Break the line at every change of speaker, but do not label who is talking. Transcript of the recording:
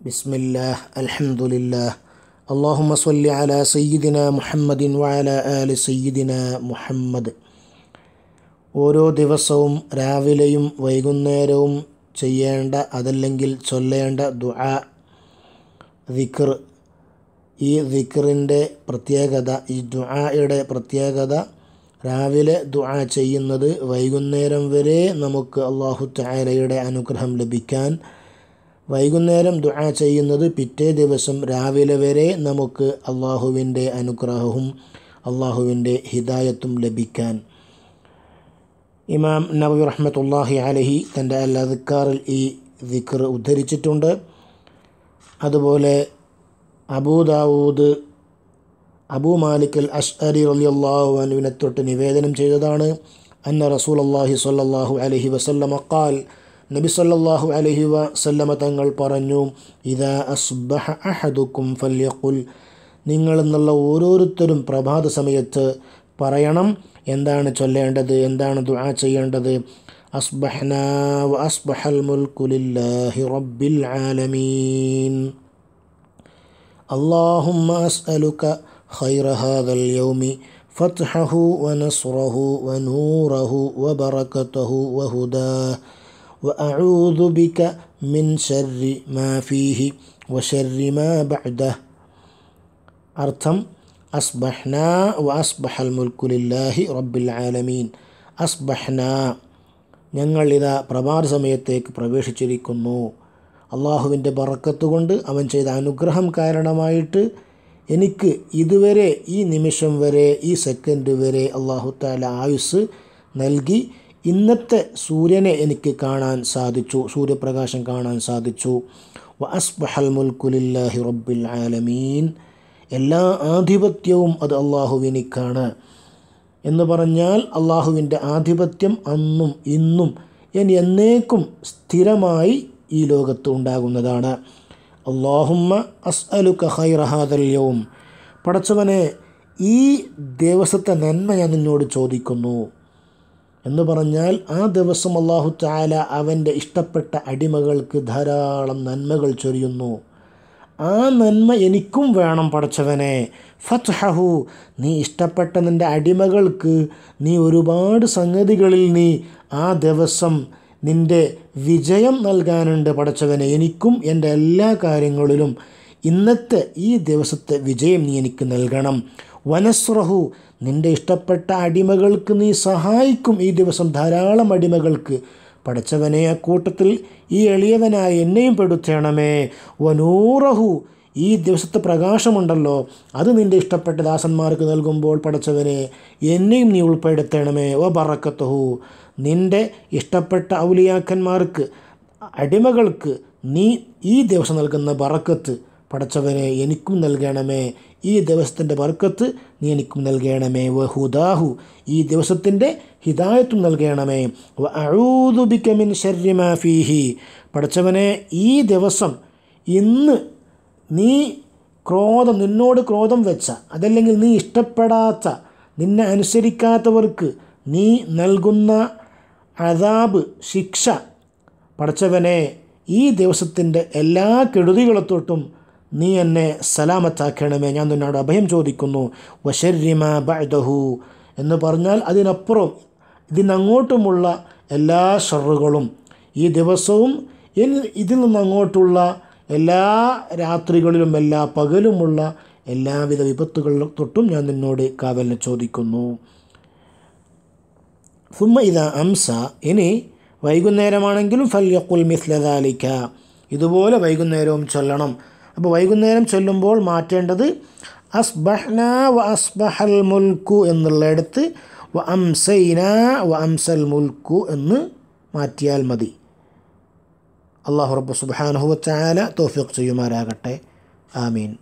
بسم الله الحمد لله اللهم صل على سيدنا محمد وعلى آل سيدنا محمد ഓരോ ദിവസവും രാവിലെയും വൈകുന്നേരവും ചെയ്യേണ്ട അതല്ലെങ്കിൽ ചൊല്ലേണ്ട ദുആ ദിക്ർ ഈ ദിക്റിൻ്റെ പ്രത്യേകത ഈ ദുആയുടെ പ്രത്യേകത രാവിലെ ദുആ ചെയ്യുന്നത് വൈകുന്നേരം വരെ നമുക്ക് അള്ളാഹു ചായലയുടെ അനുഗ്രഹം ലഭിക്കാൻ വൈകുന്നേരം ദുആ ചെയ്യുന്നത് പിറ്റേ ദിവസം രാവിലെ വരെ നമുക്ക് അള്ളാഹുവിൻ്റെ അനുഗ്രഹവും അള്ളാഹുവിൻ്റെ ഹിദായത്തും ലഭിക്കാൻ ഇമാം നബി റഹ്മത്തുല്ലാഹി അലഹി തൻ്റെ അൽ ഈ ദിക്ർ ഉദ്ധരിച്ചിട്ടുണ്ട് അതുപോലെ അബൂദാവൂദ് അബൂ മാലിക് അൽ അലി അള്ളാഹു അനുവിനെ തൊട്ട് നിവേദനം ചെയ്തതാണ് അന്ന റസൂൽ അള്ളാഹി സല്ലാഹു അലഹി വസല്ലമക്കാൽ നബിസല്ലാഹു അലഹി വസല്ലമ തങ്ങൾ പറഞ്ഞു ഇതാ അസ്ബഹ അഹദുക്കും ഫല്യക്കുൽ നിങ്ങൾ എന്നുള്ള ഓരോരുത്തരും പ്രഭാത സമയത്ത് പറയണം എന്താണ് ചൊല്ലേണ്ടത് എന്താണ് ദുആ ചെയ്യേണ്ടത് അസ്ബഹന വ അസ്ബഹൽ മുൽക്കുലില്ലാഹി റബ്ബിൽ ആലമീൻ اللهم أسألك خير هذا اليوم فتحه ونصره ونوره وبركته وهداه وأعوذ بك من شر ما فيه وشر ما بعده أرثم أصبحنا وأصبح الملك لله رب العالمين أصبحنا ഞങ്ങൾ ഇതാ പ്രഭാത സമയത്തേക്ക് പ്രവേശിച്ചിരിക്കുന്നു അള്ളാഹുവിൻ്റെ കൊണ്ട് അവൻ ചെയ്ത അനുഗ്രഹം കാരണമായിട്ട് എനിക്ക് ഇതുവരെ ഈ നിമിഷം വരെ ഈ സെക്കൻഡ് വരെ അള്ളാഹു താല ആയുസ് നൽകി ഇന്നത്തെ സൂര്യനെ എനിക്ക് കാണാൻ സാധിച്ചു സൂര്യപ്രകാശം കാണാൻ സാധിച്ചു വ അസ്ബഹൽ മുൽക്കുലില്ലാഹി റബ്ബിൽ ആലമീൻ എല്ലാ ആധിപത്യവും അത് അള്ളാഹുവിനിക്കാണ് എന്ന് പറഞ്ഞാൽ അള്ളാഹുവിൻ്റെ ആധിപത്യം അന്നും ഇന്നും ഇനി എന്നേക്കും സ്ഥിരമായി ഈ ലോകത്ത് ഉണ്ടാകുന്നതാണ് അള്ളാഹുമ്മ അസ്അലു കഹൈർ ഹാദല്യവും പടച്ചവനെ ഈ ദിവസത്തെ നന്മ ഞാൻ നിന്നോട് ചോദിക്കുന്നു എന്ന് പറഞ്ഞാൽ ആ ദിവസം അള്ളാഹു ചാല അവൻ്റെ ഇഷ്ടപ്പെട്ട അടിമകൾക്ക് ധാരാളം നന്മകൾ ചൊരിയുന്നു ആ നന്മ എനിക്കും വേണം പഠിച്ചവനെ ഫത്ഹഹു നീ ഇഷ്ടപ്പെട്ട നിൻ്റെ അടിമകൾക്ക് നീ ഒരുപാട് സംഗതികളിൽ നീ ആ ദിവസം നിൻ്റെ വിജയം നൽകാനുണ്ട് പഠിച്ചവനെ എനിക്കും എൻ്റെ എല്ലാ കാര്യങ്ങളിലും ഇന്നത്തെ ഈ ദിവസത്തെ വിജയം നീ എനിക്ക് നൽകണം വലസ്രഹു നിൻ്റെ ഇഷ്ടപ്പെട്ട അടിമകൾക്ക് നീ സഹായിക്കും ഈ ദിവസം ധാരാളം അടിമകൾക്ക് പഠിച്ചവനെ അക്കൂട്ടത്തിൽ ഈ എളിയവനായി എന്നെയും പെടുത്തേണമേ വനൂറഹു ഈ ദിവസത്തെ പ്രകാശമുണ്ടല്ലോ അത് നിൻ്റെ ഇഷ്ടപ്പെട്ട ദാസന്മാർക്ക് നൽകുമ്പോൾ പഠിച്ചവനെ എന്നെയും നീ ഉൾപ്പെടുത്തേണമേ ഓ ബറക്കത്തുഹു നിൻ്റെ ഇഷ്ടപ്പെട്ട ഔലിയാക്കന്മാർക്ക് അടിമകൾക്ക് നീ ഈ ദിവസം നൽകുന്ന ബറക്കത്ത് പടച്ചവനെ എനിക്കും നൽകണമേ ഈ ദിവസത്തിൻ്റെ വർക്കത്ത് നീ എനിക്കും നൽകണമേ വ ഹുദാഹു ഈ ദിവസത്തിൻ്റെ ഹിദായത്തും നൽകണമേ വ അഴൂതുബിക്കമിൻ ശരീരമാഫീഹി പടച്ചവനെ ഈ ദിവസം ഇന്ന് നീ ക്രോധം നിന്നോട് ക്രോധം വെച്ച അതല്ലെങ്കിൽ നീ ഇഷ്ടപ്പെടാത്ത നിന്നെ അനുസരിക്കാത്തവർക്ക് നീ നൽകുന്ന അതാബ് ശിക്ഷ പടച്ചവനെ ഈ ദിവസത്തിൻ്റെ എല്ലാ കെടുതികളെത്തോട്ടും തൊട്ടും നീ എന്നെ സലാമത്താക്കണമേ ഞാൻ നിന്നോട് അഭയം ചോദിക്കുന്നു വശരിമ ബഅദഹു എന്ന് പറഞ്ഞാൽ അതിനപ്പുറം ഇതിനങ്ങോട്ടുമുള്ള എല്ലാ ഷറുകളും ഈ ദിവസവും ഇതിൽ നിന്നങ്ങോട്ടുള്ള എല്ലാ രാത്രികളിലും എല്ലാ പകലുമുള്ള എല്ലാവിധ വിപത്തുകൾ തൊട്ടും ഞാൻ നിന്നോട് കാവലിനെ ചോദിക്കുന്നു ഫുമ്മ ഇത അംസ ഇനി വൈകുന്നേരമാണെങ്കിലും ഫല്യക്കുൽ മിസ്ലദാലിക്ക ഇതുപോലെ വൈകുന്നേരവും ചൊല്ലണം അപ്പോൾ വൈകുന്നേരം ചൊല്ലുമ്പോൾ മാറ്റേണ്ടത് അസ്ബഹ്ന വ അസ്ബഹൽ മുൽക്കു എന്നുള്ളിടത്ത് വ അംസൈന വ അംസൽ മുൽക്കു എന്ന് മാറ്റിയാൽ മതി അള്ളാഹു റബ്ബ് സുബാനഹുവ ചാല തോഫിക് ചെയ്യുമാരാകട്ടെ ആമീൻ